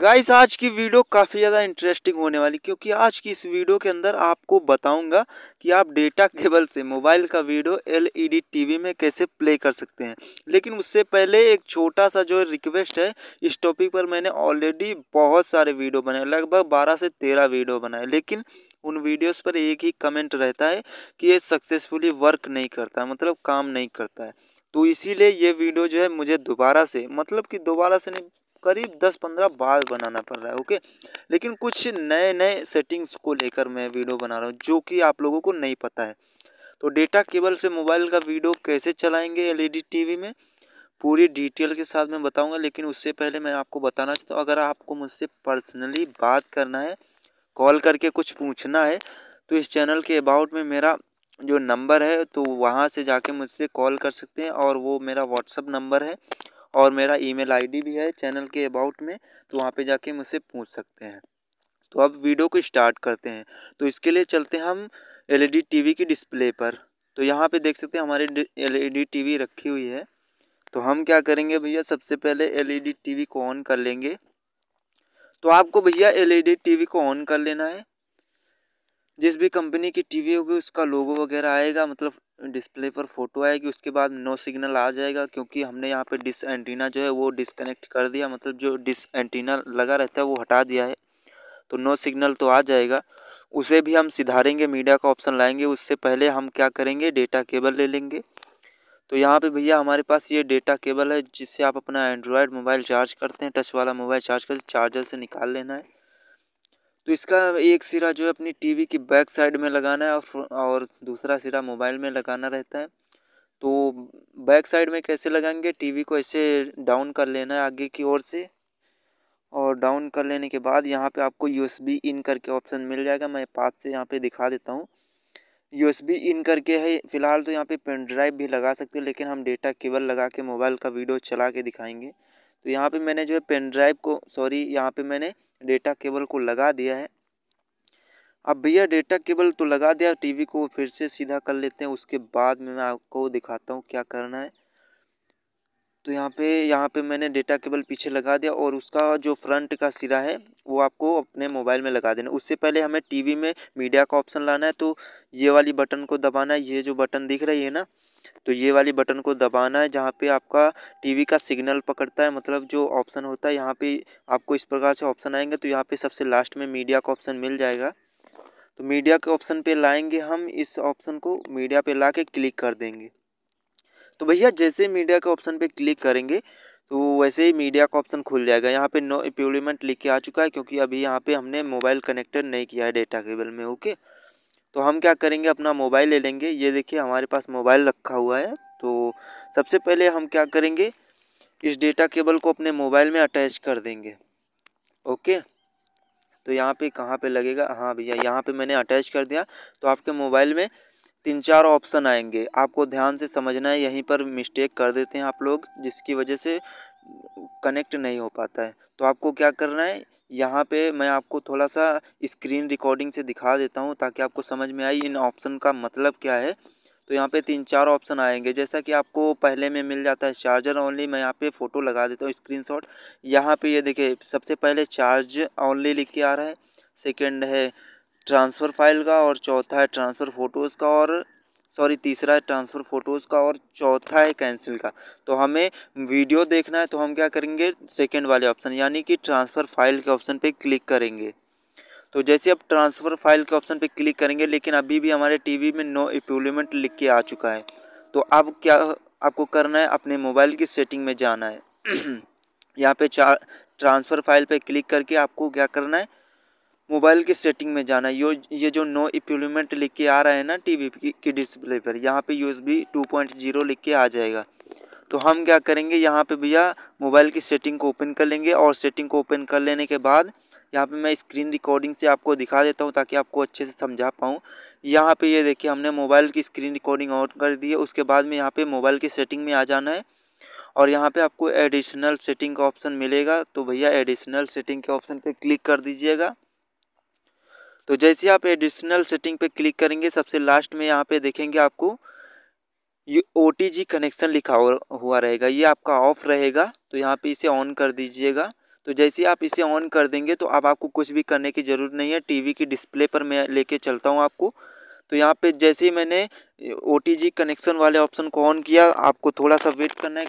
guys आज की video काफ़ी ज़्यादा इंटरेस्टिंग होने वाली क्योंकि आज की इस वीडियो के अंदर आपको बताऊंगा कि आप डेटा केबल से मोबाइल का वीडियो एलईडी टीवी में कैसे प्ले कर सकते हैं लेकिन उससे पहले एक छोटा सा जो रिक्वेस्ट है इस टॉपिक पर मैंने ऑलरेडी बहुत सारे वीडियो बनाए लगभग बारह से तेरह वीडियो बनाए लेकिन उन वीडियोज़ पर एक ही कमेंट रहता है कि ये सक्सेसफुली वर्क नहीं करता मतलब काम नहीं करता है तो इसीलिए ये वीडियो जो है मुझे दोबारा से मतलब कि दोबारा से नहीं करीब 10-15 बार बनाना पड़ रहा है ओके लेकिन कुछ नए नए सेटिंग्स को लेकर मैं वीडियो बना रहा हूँ जो कि आप लोगों को नहीं पता है तो डेटा केबल से मोबाइल का वीडियो कैसे चलाएंगे एलईडी टीवी में पूरी डिटेल के साथ मैं बताऊंगा लेकिन उससे पहले मैं आपको बताना चाहता हूँ अगर आपको मुझसे पर्सनली बात करना है कॉल करके कुछ पूछना है तो इस चैनल के अबाउट में मेरा जो नंबर है तो वहाँ से जाके मुझसे कॉल कर सकते हैं और वो मेरा व्हाट्सअप नंबर है और मेरा ईमेल आईडी भी है चैनल के अबाउट में तो वहाँ पे जाके मुझसे पूछ सकते हैं तो अब वीडियो को स्टार्ट करते हैं तो इसके लिए चलते हैं हम एलईडी टीवी की डिस्प्ले पर तो यहाँ पे देख सकते हैं हमारी एलईडी टीवी रखी हुई है तो हम क्या करेंगे भैया सबसे पहले एलईडी टीवी को ऑन कर लेंगे तो आपको भैया एलईडी टीवी को ऑन कर लेना है जिस भी कंपनी की टीवी होगी उसका लोगो वगैरह आएगा मतलब डिस्प्ले पर फोटो आएगी उसके बाद नो सिग्नल आ जाएगा क्योंकि हमने यहाँ पे डिस एंटीना जो है वो डिसकनेक्ट कर दिया मतलब जो डिस एंटीना लगा रहता है वो हटा दिया है तो नो सिग्नल तो आ जाएगा उसे भी हम सिधारेंगे मीडिया का ऑप्शन लाएंगे उससे पहले हम क्या करेंगे डेटा केबल ले लेंगे तो यहाँ पे भैया हमारे पास ये डेटा केबल है जिससे आप अपना एंड्रॉयड मोबाइल चार्ज करते हैं टच वाला मोबाइल चार्ज कर चार्जर से निकाल लेना है तो इसका एक सिरा जो है अपनी टीवी की बैक साइड में लगाना है और और दूसरा सिरा मोबाइल में लगाना रहता है तो बैक साइड में कैसे लगाएंगे टीवी को ऐसे डाउन कर लेना है आगे की ओर से और डाउन कर लेने के बाद यहाँ पे आपको यूएसबी इन करके ऑप्शन मिल जाएगा मैं पास से यहाँ पे दिखा देता हूँ यूएसबी इन करके है फ़िलहाल तो यहाँ पे पेन ड्राइव भी लगा सकते हैं लेकिन हम डेटा केबल लगा के मोबाइल का वीडियो चला के दिखाएंगे तो यहाँ पे मैंने जो है पेन ड्राइव को सॉरी यहाँ पे मैंने डेटा केबल को लगा दिया है अब भैया डेटा केबल तो लगा दिया टीवी को फिर से सीधा कर लेते हैं उसके बाद में मैं आपको दिखाता हूँ क्या करना है तो यहाँ पे यहाँ पे मैंने डेटा केबल पीछे लगा दिया और उसका जो फ्रंट का सिरा है वो आपको अपने मोबाइल में लगा देना उससे पहले हमें टीवी में मीडिया का ऑप्शन लाना है तो ये वाली बटन को दबाना है ये जो बटन दिख रही है ना तो ये वाली बटन को दबाना है जहाँ पे आपका टीवी का सिग्नल पकड़ता है मतलब जो ऑप्शन होता है यहाँ पर आपको इस प्रकार से ऑप्शन आएंगे तो यहाँ पर सबसे लास्ट में मीडिया का ऑप्शन मिल जाएगा तो मीडिया के ऑप्शन पर लाएँगे हम इस ऑप्शन को मीडिया पर ला के क्लिक कर देंगे तो भैया जैसे मीडिया के ऑप्शन पे क्लिक करेंगे तो वैसे ही मीडिया का ऑप्शन खुल जाएगा यहाँ पे नो इम्प्लीमेंट लिख के आ चुका है क्योंकि अभी यहाँ पे हमने मोबाइल कनेक्टेड नहीं किया है डेटा केबल में ओके तो हम क्या करेंगे अपना मोबाइल ले लेंगे ये देखिए हमारे पास मोबाइल रखा हुआ है तो सबसे पहले हम क्या करेंगे इस डेटा केबल को अपने मोबाइल में अटैच कर देंगे ओके तो यहाँ पे कहाँ पे लगेगा हाँ भैया यहाँ पे मैंने अटैच कर दिया तो आपके मोबाइल में तीन चार ऑप्शन आएंगे आपको ध्यान से समझना है यहीं पर मिस्टेक कर देते हैं आप लोग जिसकी वजह से कनेक्ट नहीं हो पाता है तो आपको क्या करना है यहाँ पे मैं आपको थोड़ा सा स्क्रीन रिकॉर्डिंग से दिखा देता हूँ ताकि आपको समझ में आई इन ऑप्शन का मतलब क्या है तो यहाँ पे तीन चार ऑप्शन आएंगे जैसा कि आपको पहले में मिल जाता है चार्जर ओनली मैं यहाँ पे फ़ोटो लगा देता हूँ स्क्रीनशॉट यहाँ पर ये देखिए सबसे पहले चार्ज ऑनली लिख के आ रहा है सेकेंड है ट्रांसफ़र फाइल का और चौथा है ट्रांसफ़र फ़ोटोज़ का और सॉरी तीसरा है ट्रांसफ़र फ़ोटोज़ का और चौथा है कैंसिल का तो हमें वीडियो देखना है तो हम क्या करेंगे सेकेंड वाले ऑप्शन यानी कि ट्रांसफ़र फाइल के ऑप्शन पर क्लिक करेंगे तो जैसे आप ट्रांसफ़र फाइल के ऑप्शन पर क्लिक करेंगे लेकिन अभी भी हमारे टीवी में नो इम्प्लीमेंट लिख के आ चुका है तो अब क्या आपको करना है अपने मोबाइल की सेटिंग में जाना है यहाँ पे चार ट्रांसफ़र फाइल पे क्लिक करके आपको क्या करना है मोबाइल की सेटिंग में जाना यो ये जो नो इम्प्लीमेंट लिख के आ रहा है ना टीवी की, की डिस्प्ले पर यहाँ पे पॉइंट 2.0 लिख के आ जाएगा तो हम क्या करेंगे यहाँ पे भैया मोबाइल की सेटिंग को ओपन कर लेंगे और सेटिंग को ओपन कर लेने के बाद यहाँ पे मैं स्क्रीन रिकॉर्डिंग से आपको दिखा देता हूँ ताकि आपको अच्छे से समझा पाऊँ यहाँ पर ये देखिए हमने मोबाइल की स्क्रीन रिकॉर्डिंग ऑन कर दी है उसके बाद में यहाँ पर मोबाइल की सेटिंग में आ जाना है और यहाँ पर आपको एडिशनल सेटिंग का ऑप्शन मिलेगा तो भैया एडिशनल सेटिंग के ऑप्शन पर क्लिक कर दीजिएगा तो जैसे आप एडिशनल सेटिंग पे क्लिक करेंगे सबसे लास्ट में यहाँ पे देखेंगे आपको ये ओ कनेक्शन लिखा हुआ रहेगा ये आपका ऑफ रहेगा तो यहाँ पे इसे ऑन कर दीजिएगा तो जैसे आप इसे ऑन कर देंगे तो अब आपको कुछ भी करने की ज़रूरत नहीं है टी की डिस्प्ले पर मैं लेके चलता हूँ आपको तो यहाँ पे जैसे ही मैंने ओ कनेक्शन वाले ऑप्शन को ऑन किया आपको थोड़ा सा वेट करना है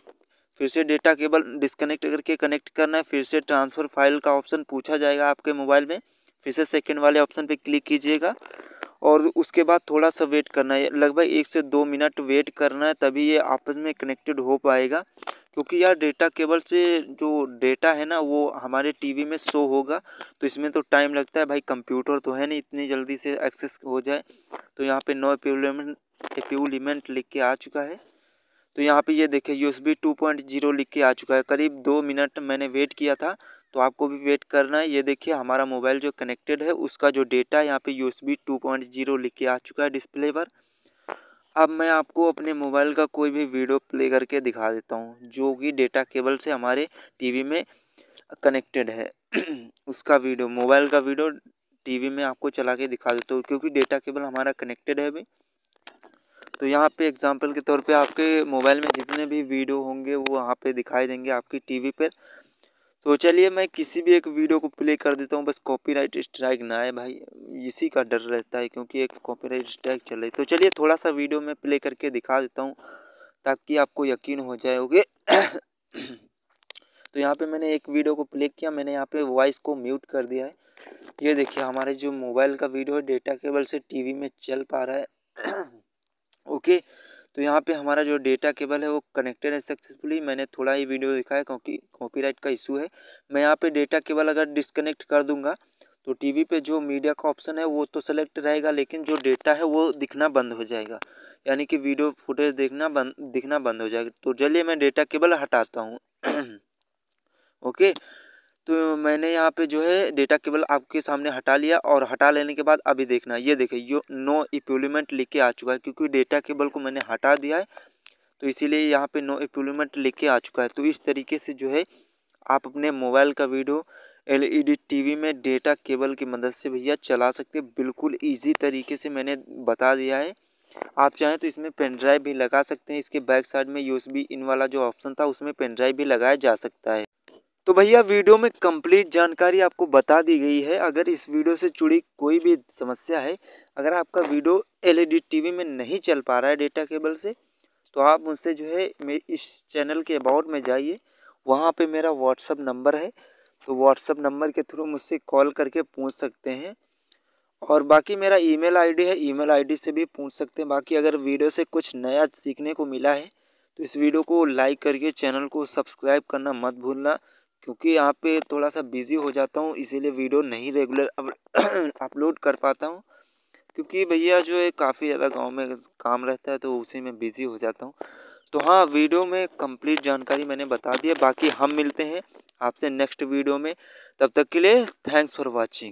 फिर से डेटा केबल डिस्कनेक्ट करके कनेक्ट करना है फिर से ट्रांसफ़र फाइल का ऑप्शन पूछा जाएगा आपके मोबाइल में फिर से सेकेंड वाले ऑप्शन पे क्लिक कीजिएगा और उसके बाद थोड़ा सा वेट करना है लगभग एक से दो मिनट वेट करना है तभी ये आपस में कनेक्टेड हो पाएगा क्योंकि यार डेटा केबल से जो डेटा है ना वो हमारे टीवी में शो होगा तो इसमें तो टाइम लगता है भाई कंप्यूटर तो है नहीं इतनी जल्दी से एक्सेस हो जाए तो यहाँ पे नो एप्यूलिमेंट एप्यूलिमेंट लिख के आ चुका है तो यहाँ पे ये यह देखिए यूएसबी 2.0 लिख के आ चुका है करीब दो मिनट मैंने वेट किया था तो आपको भी वेट करना है ये देखिए हमारा मोबाइल जो कनेक्टेड है उसका जो डेटा यहाँ पे U S B two point zero लिख के आ चुका है डिस्प्ले पर अब मैं आपको अपने मोबाइल का कोई भी वीडियो प्ले करके दिखा देता हूँ जो कि डेटा केबल से हमारे टीवी में कनेक्टेड है उसका वीडियो मोबाइल का वीडियो टीवी में आपको चला के दिखा देता हूँ क्योंकि डेटा केबल हमारा कनेक्टेड है अभी तो यहाँ पे एग्जांपल के तौर पे आपके मोबाइल में जितने भी वीडियो होंगे वो वहाँ पे दिखाई देंगे आपकी टीवी पर तो चलिए मैं किसी भी एक वीडियो को प्ले कर देता हूँ बस कॉपीराइट स्ट्राइक ना आए भाई इसी का डर रहता है क्योंकि एक कॉपीराइट स्ट्राइक चल रही तो चलिए थोड़ा सा वीडियो मैं प्ले करके दिखा देता हूँ ताकि आपको यकीन हो जाए ओके तो यहाँ पे मैंने एक वीडियो को प्ले किया मैंने यहाँ पे वॉइस को म्यूट कर दिया है ये देखिए हमारे जो मोबाइल का वीडियो है डेटा केबल से टीवी में चल पा रहा है ओके तो यहाँ पे हमारा जो डेटा केबल है वो कनेक्टेड है सक्सेसफुली मैंने थोड़ा ही वीडियो दिखाया क्योंकि कॉपीराइट का इशू है मैं यहाँ पे डेटा केबल अगर डिस्कनेक्ट कर दूंगा तो टीवी पे जो मीडिया का ऑप्शन है वो तो सेलेक्ट रहेगा लेकिन जो डेटा है वो दिखना बंद हो जाएगा यानी कि वीडियो फुटेज देखना बंद दिखना बंद हो जाएगा तो चलिए मैं डेटा केबल हटाता हूँ ओके तो मैंने यहाँ पे जो है डेटा केबल आपके सामने हटा लिया और हटा लेने के बाद अभी देखना ये देखिए यो नो इप्यूलीमेंट लिख के आ चुका है क्योंकि डेटा केबल को मैंने हटा दिया है तो इसीलिए यहाँ पे नो इप्यूलीमेंट लिख के आ चुका है तो इस तरीके से जो है आप अपने मोबाइल का वीडियो एल ई में डेटा केबल की मदद से भैया चला सकते बिल्कुल ईजी तरीके से मैंने बता दिया है आप चाहें तो इसमें पेन ड्राइव भी लगा सकते हैं इसके बैक साइड में यूएसबी इन वाला जो ऑप्शन था उसमें पेन ड्राइव भी लगाया जा सकता है तो भैया वीडियो में कंप्लीट जानकारी आपको बता दी गई है अगर इस वीडियो से जुड़ी कोई भी समस्या है अगर आपका वीडियो एलईडी टीवी में नहीं चल पा रहा है डेटा केबल से तो आप मुझसे जो है इस चैनल के अबाउट में जाइए वहाँ पे मेरा व्हाट्सअप नंबर है तो व्हाट्सअप नंबर के थ्रू मुझसे कॉल करके पूछ सकते हैं और बाकी मेरा ई मेल है ई मेल से भी पूछ सकते हैं बाकी अगर वीडियो से कुछ नया सीखने को मिला है तो इस वीडियो को लाइक करके चैनल को सब्सक्राइब करना मत भूलना क्योंकि यहाँ पे थोड़ा सा बिज़ी हो जाता हूँ इसीलिए वीडियो नहीं रेगुलर अपलोड कर पाता हूँ क्योंकि भैया जो है काफ़ी ज़्यादा गांव में काम रहता है तो उसी में बिज़ी हो जाता हूँ तो हाँ वीडियो में कंप्लीट जानकारी मैंने बता दी है बाकी हम मिलते हैं आपसे नेक्स्ट वीडियो में तब तक के लिए थैंक्स फॉर वॉचिंग